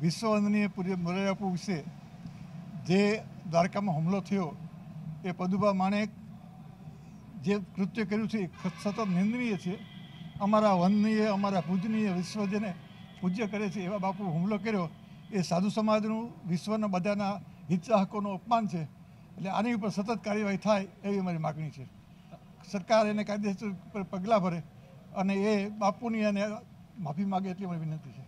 વિશ્વવંદનીય પૂર્ય મોરારિયાપુ વિશે જે દ્વારકામાં હુમલો થયો એ પદુભા માણેક જે કૃત્ય કર્યું છે એ સતત નિંદનીય છે અમારા વંદનીય અમારા પૂજનીય વિશ્વ જેને પૂજ્ય કરે છે એવા બાપુ હુમલો કર્યો એ સાધુ સમાજનું વિશ્વના બધાના હિતચાહકોનું અપમાન છે એટલે આની ઉપર સતત કાર્યવાહી થાય એવી મારી માગણી છે સરકાર એને કાયદેસર પગલાં ભરે અને એ બાપુની અને માફી માગે એટલી મારી વિનંતી છે